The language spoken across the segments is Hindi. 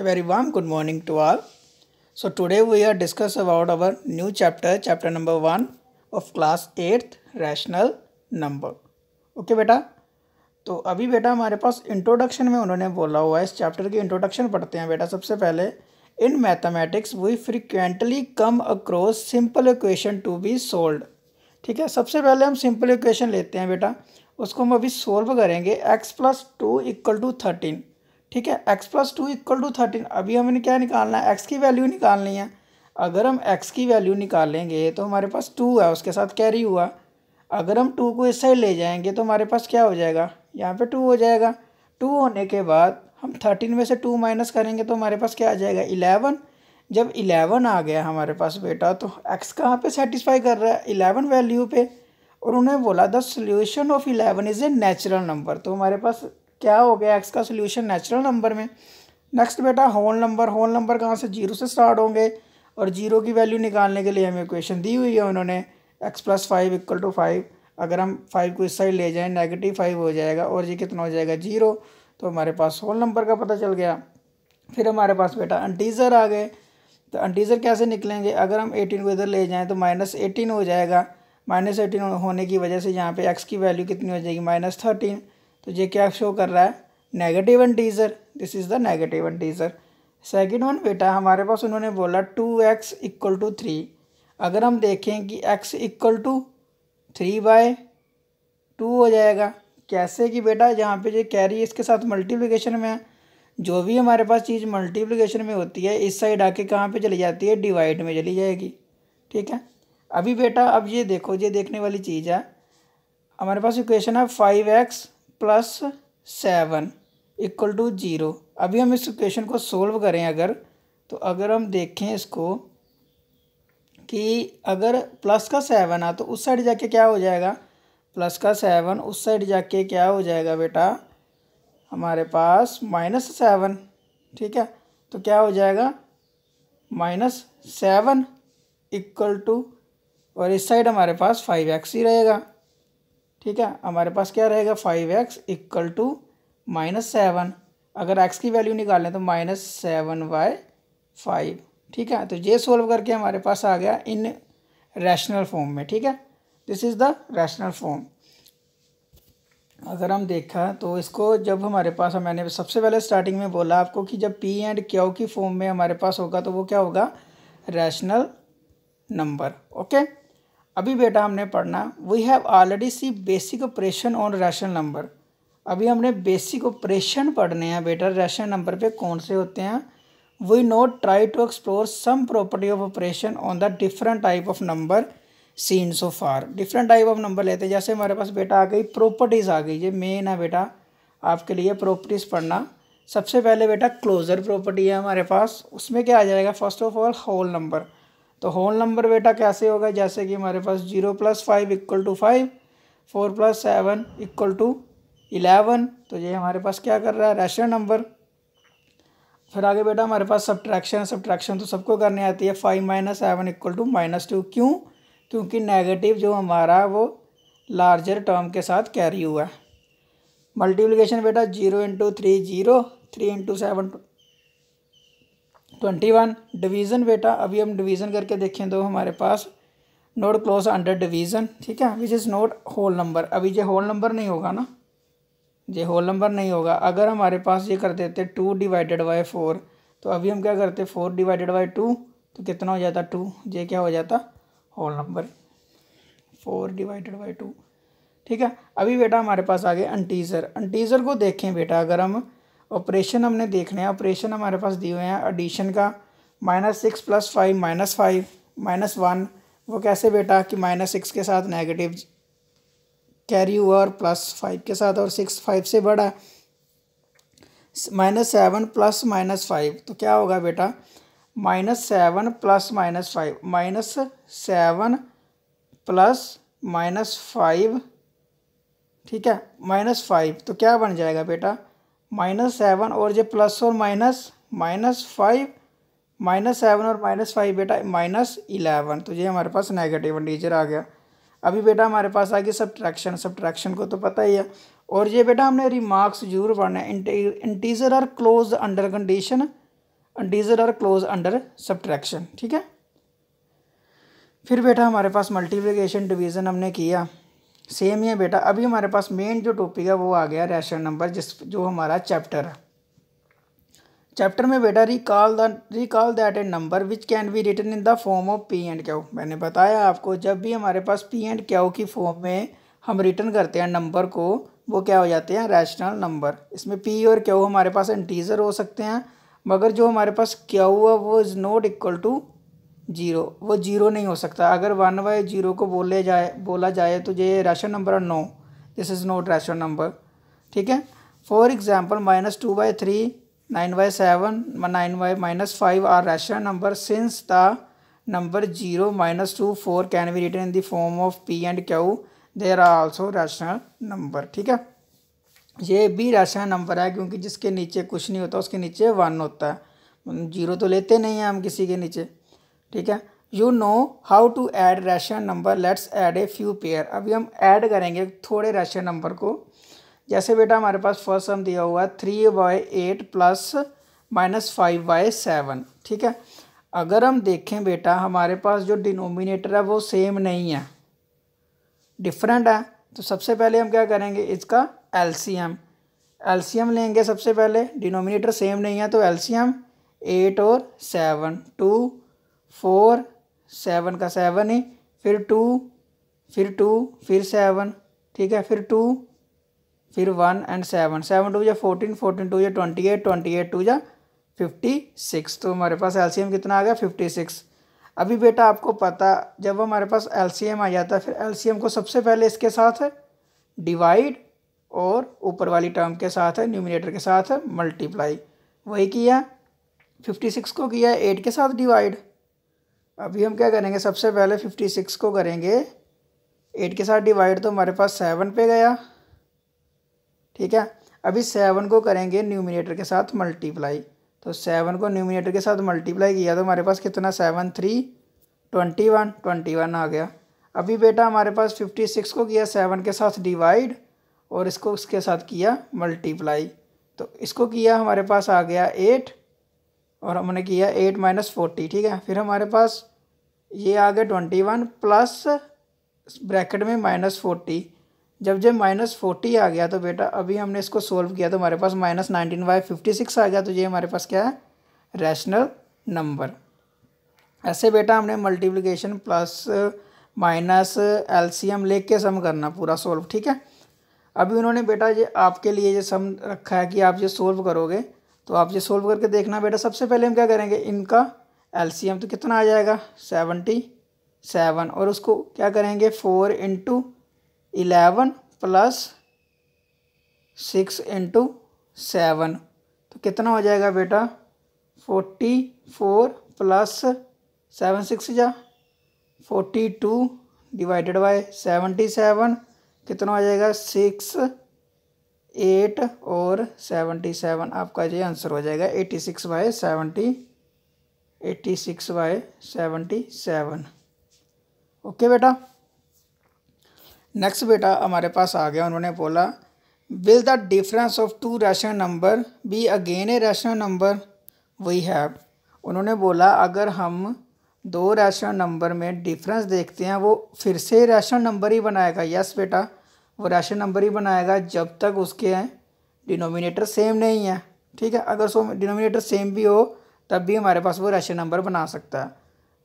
A very warm good morning to all. So today we are discuss about our new chapter, chapter number one of class eighth rational number. Okay okay, बेटा तो अभी बेटा हमारे पास इंट्रोडक्शन में उन्होंने बोला हुआ है इस चैप्टर की इंट्रोडक्शन पढ़ते हैं बेटा सबसे पहले in mathematics we frequently come across simple equation to be solve ठीक है सबसे पहले हम सिंपल इक्वेशन लेते हैं बेटा उसको हम अभी सोल्व करेंगे x plus two equal to thirteen ठीक है x plus two equal to thirteen अभी हमें क्या निकालना है x की वैल्यू निकालनी है अगर हम x की वैल्यू निकालेंगे तो हमारे पास टू है उसके साथ कैरी हुआ अगर हम टू को इस साइड ले जाएंगे तो हमारे पास क्या हो जाएगा यहाँ पे टू हो जाएगा टू होने के बाद हम थर्टीन में से टू माइनस करेंगे तो हमारे पास क्या आ जाएगा इलेवन जब इलेवन आ गया हमारे पास बेटा तो एक्स कहाँ पर सेटिस्फाई कर रहा है इलेवन वैल्यू पर और उन्हें बोला the solution of eleven is a natural number तो हमारे पास क्या हो गया एक्स का सोल्यूशन नेचुरल नंबर में नेक्स्ट बेटा होल नंबर होल नंबर कहाँ से जीरो से स्टार्ट होंगे और जीरो की वैल्यू निकालने के लिए हमें इक्वेशन दी हुई है उन्होंने x plus five equal to five अगर हम फाइव को इस साइड ले जाएं नेगेटिव फाइव हो जाएगा और ये कितना हो जाएगा जीरो तो हमारे पास होल नंबर का पता चल गया फिर हमारे पास बेटा अंटीज़र आ गए तो अंटीज़र कैसे निकलेंगे अगर हम एटीन को इधर ले जाएँ तो माइनस एटीन हो जाएगा माइनस एटीन होने की वजह से यहाँ पर एक्स की वैल्यू कितनी हो जाएगी माइनस थर्टीन तो ये क्या शो कर रहा है negative an integer this is the negative integer second one बेटा हमारे पास उन्होंने बोला two x equal to three अगर हम देखें कि x equal to three by two हो जाएगा कैसे कि बेटा जहाँ पे जो कैरी इसके साथ मल्टीप्लिकेशन में है जो भी हमारे पास चीज़ मल्टीप्लिकेशन में होती है इस साइड आके कहाँ पे चली जाती है डिवाइड में चली जाएगी ठीक है अभी बेटा अब ये देखो ये देखने वाली चीज़ है हमारे पास इक्वेशन है five x plus seven equal to zero अभी हम इस इक्वेशन को सोल्व करें अगर तो अगर हम देखें इसको कि अगर प्लस का सेवन आ तो उस साइड जाके क्या हो जाएगा प्लस का सेवन उस साइड जाके क्या हो जाएगा बेटा हमारे पास माइनस सेवन ठीक है तो क्या हो जाएगा माइनस सेवन इक्वल टू और इस साइड हमारे पास फाइव एक्स ही रहेगा ठीक है हमारे पास क्या रहेगा five x equal to minus seven अगर एक्स की वैल्यू निकालें तो माइनस सेवन बाय फाइव ठीक है तो ये सोल्व करके हमारे पास आ गया इन रैशनल फॉर्म में ठीक है this is the rational form अगर हम देखा तो इसको जब हमारे पास मैंने सबसे पहले स्टार्टिंग में बोला आपको कि जब पी एंड क्यू की फॉर्म में हमारे पास होगा तो वो क्या होगा रैशनल नंबर ओके अभी बेटा हमने पढ़ना we have already see basic operation on rational number अभी हमने बेसिक ऑपरेशन पढ़ने हैं बेटा रेशन नंबर पे कौन से होते हैं we not try to explore some property of operation on the different type of number seen so far different type of number लेते हैं जैसे हमारे पास बेटा आ गई प्रॉपर्टीज़ आ गई ये मेन है बेटा आपके लिए प्रॉपर्टीज़ पढ़ना सबसे पहले बेटा क्लोज़र प्रॉपर्टी है हमारे पास उसमें क्या आ जाएगा first of all whole number तो होल नंबर बेटा कैसे होगा जैसे कि हमारे पास zero plus five equal to five four plus seven equal to eleven तो ये हमारे पास क्या कर रहा है रैशनल नंबर फिर आगे बेटा हमारे पास सब्ट्रैक्शन सब्ट्रैक्शन तो सबको करनी आती है five minus seven equal to minus two क्यों क्योंकि नेगेटिव जो हमारा वो लार्जर टर्म के साथ कैरी हुआ है मल्टीप्लिकेशन बेटा zero into three zero three into seven twenty one division बेटा अभी हम डिवीज़न करके देखें दो तो हमारे पास नोट क्लोज अंडर डिवीज़न ठीक है which is not whole number अभी ये होल नंबर नहीं होगा ना ये होल नंबर नहीं होगा अगर हमारे पास ये कर देते टू डिवाइडेड बाई फोर तो अभी हम क्या करते फोर डिवाइडेड बाई टू तो कितना हो जाता टू ये क्या हो जाता whole number four divided by two ठीक है अभी बेटा हमारे पास आ गए अंटीज़र अंटीज़र को देखें बेटा अगर हम ऑपरेशन हमने देखने हैं ऑपरेशन हमारे पास दिए हुए हैं एडिशन का minus six plus five minus five minus one वो कैसे बेटा कि माइनस सिक्स के साथ नेगेटिव कैरी हुआ और प्लस फाइव के साथ और सिक्स फाइव से बड़ा minus seven plus minus five तो क्या होगा बेटा minus seven plus minus five minus seven plus minus five ठीक है माइनस फाइव तो क्या बन जाएगा बेटा माइनस सेवन और ये प्लस और minus minus five minus seven और माइनस फाइव बेटा माइनस इलेवन तो ये हमारे पास नेगेटिव इंटीजर आ गया अभी बेटा हमारे पास आ गया सब्ट्रैक्शन सब्ट्रैक्शन को तो पता ही है और ये बेटा हमने रिमार्क्स जरूर पढ़ना है integer are close under condition integer are close under subtraction ठीक है फिर बेटा हमारे पास मल्टीप्लिकेशन डिवीज़न हमने किया सेम ही है बेटा अभी हमारे पास मेन जो टॉपिक है वो आ गया रेशन नंबर जिस जो हमारा चैप्टर है चैप्टर में बेटा recall the recall that a number which can be written in the form of P and Q मैंने बताया आपको जब भी हमारे पास पी एंड क्यू की फॉर्म में हम रिटर्न करते हैं नंबर को वो क्या हो जाते हैं रैशनल नंबर इसमें पी और क्यू हमारे पास इंटीजर हो सकते हैं मगर जो हमारे पास क्यू है वो is not equal to zero वो जीरो नहीं हो सकता अगर वन बाई जीरो को बोले जाए बोला जाए तो ये rational number no this is not rational number ठीक है for example minus two by three nine by seven nine by minus five are rational number since the number zero minus two four can be written in the form of P and Q there are also rational number ठीक है ये भी राशनल नंबर है क्योंकि जिसके नीचे कुछ नहीं होता उसके नीचे वन होता है जीरो तो लेते नहीं हैं हम किसी के नीचे ठीक है you know how to add rational number let's add a few pair अभी हम ऐड करेंगे थोड़े रेशन नंबर को जैसे बेटा हमारे पास फर्स्ट सम दिया हुआ है three by eight plus minus five by seven ठीक है अगर हम देखें बेटा हमारे पास जो डिनोमिनेटर है वो सेम नहीं है डिफरेंट है तो सबसे पहले हम क्या करेंगे इसका सी एम लेंगे सबसे पहले डिनोमिनेटर सेम नहीं है तो एल एम एट और सेवन टू फोर सेवन का सेवन ही फिर टू फिर टू फिर सेवन ठीक है फिर टू फिर one and seven seven two या फोर्टीन फोर्टीन टू या twenty eight twenty eight two या फिफ्टी सिक्स तो हमारे पास एलसीएम कितना आ गया फिफ्टी सिक्स अभी बेटा आपको पता जब हमारे पास एलसीएम आ जाता है फिर एलसीएम को सबसे पहले इसके साथ है डिवाइड और ऊपर वाली टर्म के साथ है न्यूमिनेटर के साथ है मल्टीप्लाई वही किया फिफ्टी सिक्स को किया एट के साथ डिवाइड अभी हम क्या करेंगे सबसे पहले फिफ्टी सिक्स को करेंगे एट के साथ डिवाइड तो हमारे पास सेवन पे गया ठीक है अभी सेवन को करेंगे न्यूमिनेटर के साथ मल्टीप्लाई तो सेवन को न्यूमिनेटर के साथ मल्टीप्लाई किया तो हमारे पास कितना seven three twenty one twenty one आ गया अभी बेटा हमारे पास फिफ्टी सिक्स को किया सेवन के साथ डिवाइड और इसको उसके साथ किया मल्टीप्लाई तो इसको किया हमारे पास आ गया एट और हमने किया एट माइनस फोर्टी ठीक है फिर हमारे पास ये आ गया ट्वेंटी वन प्लस ब्रैकेट में माइनस फोर्टी जब जब माइनस फोर्टी आ गया तो बेटा अभी हमने इसको सोल्व किया तो हमारे पास minus nineteen by fifty six आ गया तो ये हमारे पास क्या है रैशनल नंबर ऐसे बेटा हमने मल्टीप्लिकेशन प्लस माइनस एलसीएम लेके सम करना पूरा सोल्व ठीक है अभी उन्होंने बेटा ये आपके लिए ये सम रखा है कि आप ये सोल्व करोगे तो आप ये सोल्व करके देखना बेटा सबसे पहले हम क्या करेंगे इनका एलसीएम तो कितना आ जाएगा सेवनटी सेवन और उसको क्या करेंगे four into eleven plus six into seven तो कितना हो जाएगा बेटा forty four plus seven six या forty two divided by seventy seven कितना आ जाएगा सिक्स एट और सेवेंटी सेवन आपका ये आंसर हो जाएगा eighty six by seventy eighty six by seventy seven okay बेटा नेक्स्ट बेटा हमारे पास आ गया उन्होंने बोला will the difference of two rational number be again a rational number we have उन्होंने बोला अगर हम दो रैशनल नंबर में डिफरेंस देखते हैं वो फिर से रैशनल नंबर ही बनाएगा यस बेटा वो राशन नंबर ही बनाएगा जब तक उसके डिनोमिनेटर सेम नहीं है ठीक है अगर सो डिनोमिनेटर सेम भी हो तब भी हमारे पास वो राशन नंबर बना सकता है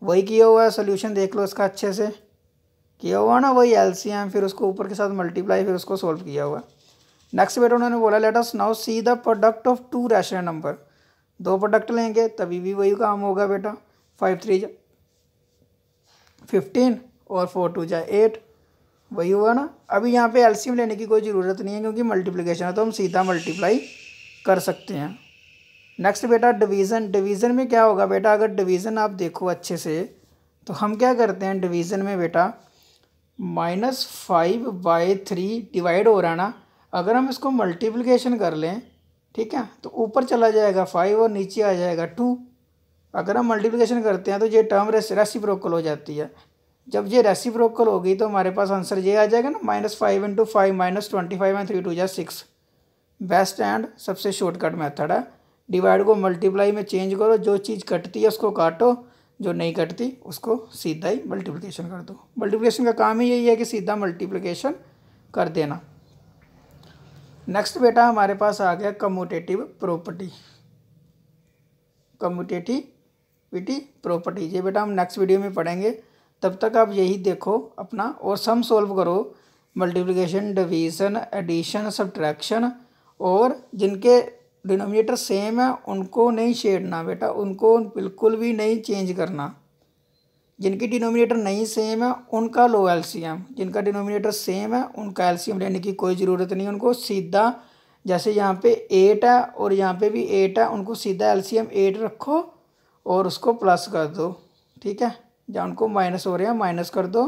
वही किया हुआ है सोल्यूशन देख लो इसका अच्छे से किया हुआ ना वही एल सी एम फिर उसको ऊपर के साथ मल्टीप्लाई फिर उसको सोल्व किया हुआ नेक्स्ट बेटा उन्होंने बोला let us now see the product of two rational number दो प्रोडक्ट लेंगे तभी भी वही काम होगा बेटा फाइव थ्री जा फिफ्टीन और फोर टू जाए एट वही हुआ ना अभी यहाँ पे एलसीएम लेने की कोई ज़रूरत नहीं है क्योंकि मल्टीप्लिकेशन है तो हम सीधा मल्टीप्लाई कर सकते हैं नेक्स्ट बेटा डिवीज़न डिवीज़न में क्या होगा बेटा अगर डिवीज़न आप देखो अच्छे से तो हम क्या करते हैं डिवीज़न में बेटा minus five by three divide हो रहा है ना अगर हम इसको मल्टीप्लिकेशन कर लें ठीक है तो ऊपर चला जाएगा फाइव और नीचे आ जाएगा टू अगर हम मल्टीप्लिकेशन करते हैं तो ये टर्म रेसिप्रोकल हो जाती है जब ये रेसिप्रोकल होगी तो हमारे पास आंसर ये आ जाएगा ना minus five into five minus twenty five and three two जै सिक्स बेस्ट एंड सबसे शॉर्टकट मेथड है डिवाइड को मल्टीप्लाई में चेंज करो जो चीज़ कटती है उसको काटो जो नहीं कटती उसको सीधा ही मल्टीप्लिकेशन कर दो मल्टीप्लिकेशन का काम ही यही है कि सीधा मल्टीप्लिकेशन कर देना नेक्स्ट बेटा हमारे पास आ गया कम्यूटेटिव प्रॉपर्टी कम्यूटेटिविटी प्रॉपर्टी ये बेटा हम नेक्स्ट वीडियो में पढ़ेंगे तब तक आप यही देखो अपना और सम सोल्व करो मल्टीप्लिकेशन डिवीज़न एडिशन सब्ट्रैक्शन और जिनके डिनोमिनेटर सेम है उनको नहीं छेड़ना बेटा उनको बिल्कुल भी नहीं चेंज करना जिनकी डिनोमिनेटर नहीं सेम है उनका लो एलसीएम जिनका डिनोमिनेटर सेम है उनका एलसीएम लेने की कोई ज़रूरत नहीं उनको सीधा जैसे यहाँ पे एट है और यहाँ पे भी एट है उनको सीधा एलसीएम एट रखो और उसको प्लस कर दो ठीक है जहाँ उनको माइनस हो रहे हैं माइनस कर दो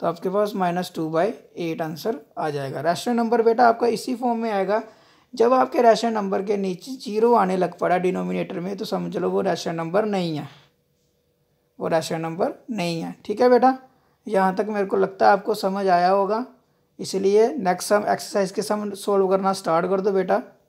तो आपके पास minus two by eight answer आ जाएगा रेशनल नंबर बेटा आपका इसी फॉर्म में आएगा जब आपके रेशनल नंबर के नीचे जीरो आने लग पड़ा डिनोमिनेटर में तो समझ लो वो रेशनल नंबर नहीं है वो रेशनल नंबर नहीं है ठीक है बेटा यहाँ तक मेरे को लगता है आपको समझ आया होगा इसलिए नेक्स्ट सम एक्सरसाइज के सम सोल्व करना स्टार्ट कर दो बेटा